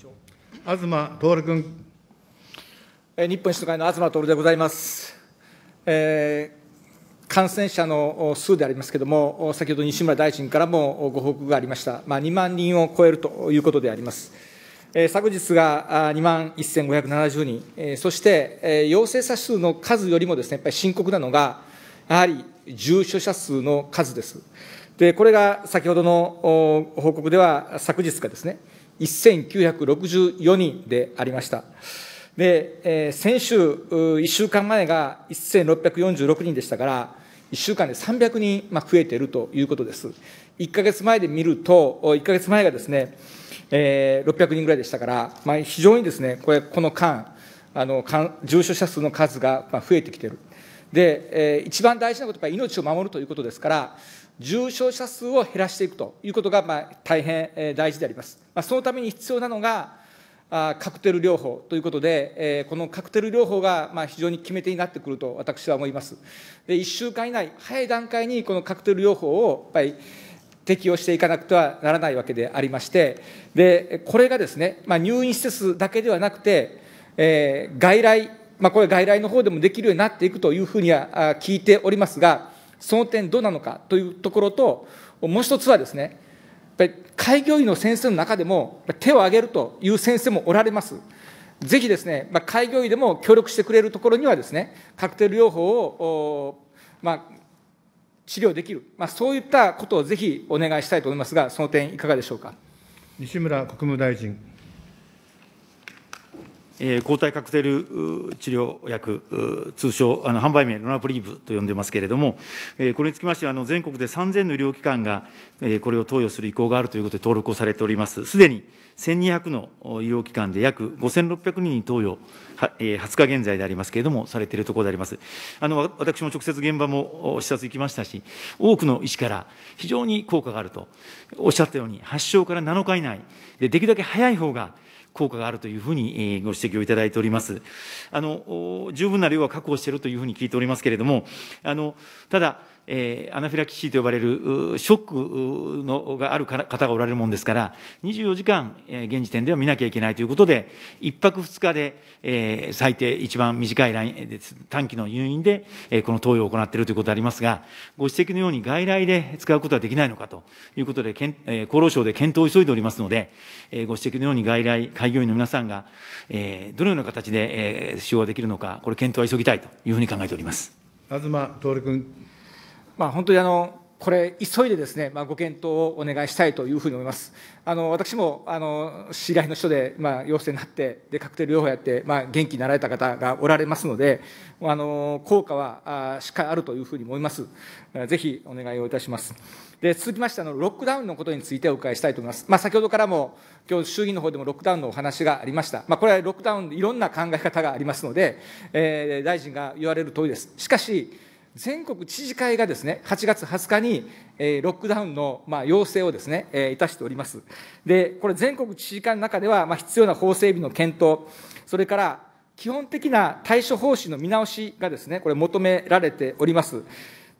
長東徹君。日本維新の会の東徹でございます。えー、感染者の数でありますけれども、先ほど西村大臣からもご報告がありました、まあ、2万人を超えるということであります。えー、昨日が2万1570人、えー、そして、えー、陽性者数の数よりもです、ね、やっぱり深刻なのが、やはり重症者数の数です。で、これが先ほどの報告では、昨日がですね、1964人でありました。で、えー、先週、1週間前が1646人でしたから、1週間で300人、ま増えているということです。1か月前で見ると、1か月前がですね、えー、600人ぐらいでしたから、まあ、非常にですね、これ、この間、あの重症者数の数が増えてきている。で、えー、一番大事なことは命を守るということですから、重症者数を減らしていくということが、まあ、大変大事であります。まあ、そのために必要なのが、カクテル療法ということで、えー、このカクテル療法がまあ非常に決め手になってくると私は思います。で1週間以内、早い段階にこのカクテル療法をやっぱり適用していかなくてはならないわけでありまして、でこれがですね、まあ、入院施設だけではなくて、えー、外来、まあ、これ、外来の方でもできるようになっていくというふうには聞いておりますが、その点どうなのかというところと、もう一つはですね、やっぱり開業医の先生の中でも、手を挙げるという先生もおられます。ぜひですね、まあ、開業医でも協力してくれるところにはですね、カクテル療法を、まあ、治療できる、まあ、そういったことをぜひお願いしたいと思いますが、その点、いかがでしょうか。西村国務大臣。抗体カクテル治療薬、通称、販売名、ロナプリーブと呼んでますけれども、これにつきましては、全国で3000の医療機関がこれを投与する意向があるということで登録をされております。すでに1200の医療機関で約5600人に投与、20日現在でありますけれども、されているところであります。あの、私も直接現場も視察行きましたし、多くの医師から非常に効果があるとおっしゃったように、発症から7日以内、できるだけ早い方が、効果があるというふうにご指摘をいただいております。あの、十分な量は確保しているというふうに聞いておりますけれども、あの、ただ、えー、アナフィラキシーと呼ばれるショックのがある方がおられるもんですから、24時間、えー、現時点では見なきゃいけないということで、1泊2日で、えー、最低一番短いライン短期の入院で、えー、この投与を行っているということでありますが、ご指摘のように外来で使うことはできないのかということで、えー、厚労省で検討を急いでおりますので、えー、ご指摘のように外来、開業医の皆さんが、えー、どのような形で、えー、使用できるのか、これ、検討は急ぎたいというふうに考えております。東徹君。まあ、本当にあのこれ、急いでですね、まあ、ご検討をお願いしたいというふうに思います。あの私もあの知り合いの人で、まあ、陽性になってで、カクテル療法やって、まあ、元気になられた方がおられますので、あの効果はあしっかりあるというふうに思います。ぜひお願いをいたします。で続きましてあの、ロックダウンのことについてお伺いしたいと思います。まあ、先ほどからも、今日衆議院の方でもロックダウンのお話がありました。まあ、これはロックダウン、いろんな考え方がありますので、えー、大臣が言われる通りです。しかし全国知事会がですね、8月20日に、えー、ロックダウンの、まあ、要請をですね、えー、いたしております。で、これ、全国知事会の中では、まあ、必要な法整備の検討、それから基本的な対処方針の見直しがですね、これ、求められております。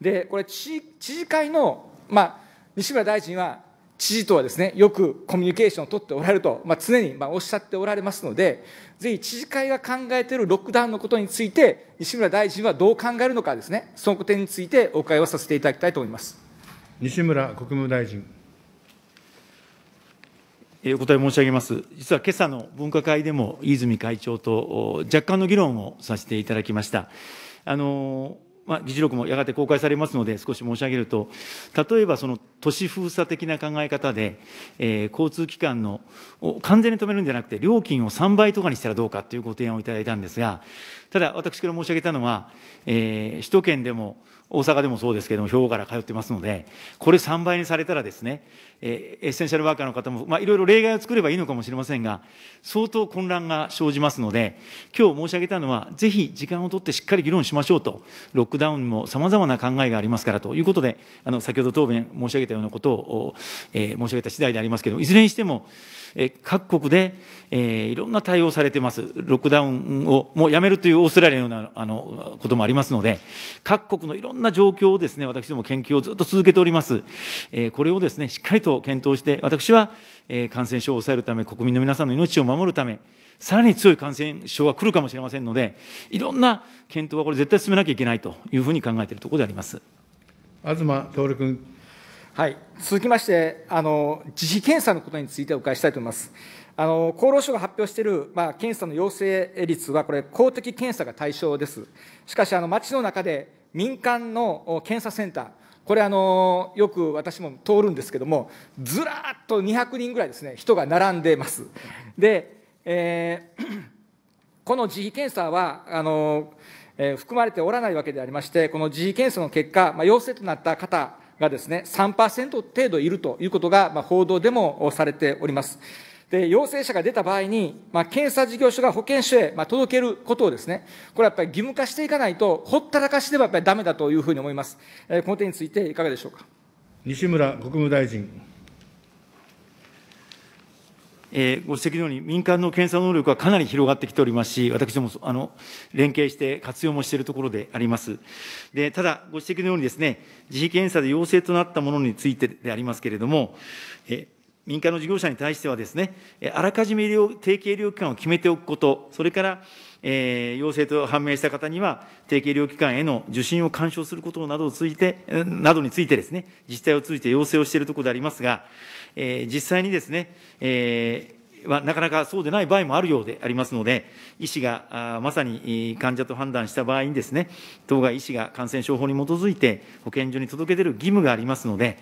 で、これ知、知事会の、まあ、西村大臣は、知事とはですね、よくコミュニケーションを取っておられると、まあ、常にまおっしゃっておられますので、ぜひ知事会が考えているロックダウンのことについて、西村大臣はどう考えるのかですね、その点についてお伺いをさせていただきたいと思います西村国務大臣。お答え申し上げます。実は今朝の分科会でも、飯泉会長と若干の議論をさせていただきました。あの議事録もやがて公開されますので、少し申し上げると、例えばその都市封鎖的な考え方で、交通機関の完全に止めるんじゃなくて、料金を3倍とかにしたらどうかというご提案をいただいたんですが、ただ、私から申し上げたのは、首都圏でも大阪でもそうですけれども、兵庫から通ってますので、これ3倍にされたらですね、えー、エッセンシャルワーカーの方も、まあ、いろいろ例外を作ればいいのかもしれませんが、相当混乱が生じますので、今日申し上げたのは、ぜひ時間を取ってしっかり議論しましょうと、ロックダウンもさまざまな考えがありますからということで、あの先ほど答弁申し上げたようなことを、えー、申し上げた次第でありますけれども、いずれにしても、えー、各国で、えー、いろんな対応されてます、ロックダウンをもうやめるというオーストラリアのようなあのこともありますので、各国のいろんなな状況をですね、私ども研究をずっと続けております。えこれをですね、しっかりと検討して、私は、え感染症を抑えるため、国民の皆さんの命を守るため、さらに強い感染症が来るかもしれませんので、いろんな検討はこれ、絶対進めなきゃいけないというふうに考えているところであります東徹君。はい、続きましてあの、自費検査のことについてお伺いしたいと思います。あの厚労省が発表している、まあ、検査の陽性率は、これ、公的検査が対象です。しかし、あの町の中で民間の検査センター、これあの、よく私も通るんですけども、ずらっと200人ぐらいですね、人が並んでます。で、えー、この自費検査はあの、えー、含まれておらないわけでありまして、この自費検査の結果、まあ、陽性となった方がですね、3%程度いるということが、まあ、報道でもされております。で、陽性者が出た場合に、まあ、検査事業所が保健所へ、まあ、届けることをですね、これはやっぱり義務化していかないと、ほったらかしではやっぱりだめだというふうに思います。えー、この点についていかがでしょうか。西村国務大臣。えー、ご指摘のように、民間の検査能力はかなり広がってきておりますし、私どもあの連携して活用もしているところであります。でただ、ご指摘のようにです、ね、自費検査で陽性となったものについてでありますけれども、えー民間の事業者に対してはですね、あらかじめ医療提携医療機関を決めておくこと、それから、えー、陽性と判明した方には、提携医療機関への受診を干渉することなどをついて、などについてですね、自治体を通じて要請をしているところでありますが、えー、実際にですね、えーはなかなかそうでない場合もあるようでありますので、医師がまさに患者と判断した場合にですね、当該医師が感染症法に基づいて保健所に届け出る義務がありますので、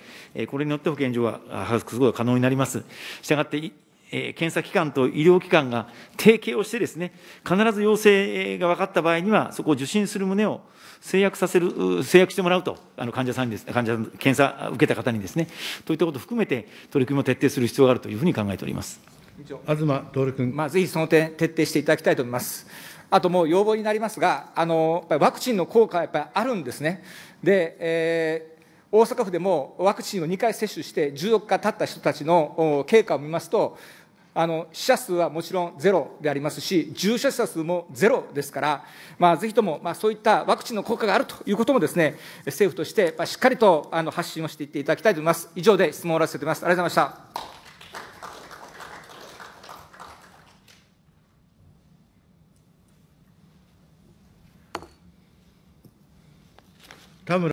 これによって保健所は把握することが可能になります。したがって、え検査機関と医療機関が提携をしてですね、必ず陽性が分かった場合には、そこを受診する旨を制約させる、制約してもらうと、あの患者さんにです、患者さん、検査受けた方にですね、といったことを含めて、取り組みを徹底する必要があるというふうに考えております。東徹君。まあ、ぜひその点、徹底していただきたいと思います。あともう要望になりますが、あのワクチンの効果はやっぱりあるんですね。で、えー大阪府でもワクチンを2回接種して14日経った人たちの経過を見ますと、あの死者数はもちろんゼロでありますし、重症者数もゼロですから、まあ、ぜひとも、まあ、そういったワクチンの効果があるということもです、ね、政府として、まあ、しっかりとあの発信をしていっていただきたいと思います。以上で質問を終わらせています。ありがとうございました。 다음으로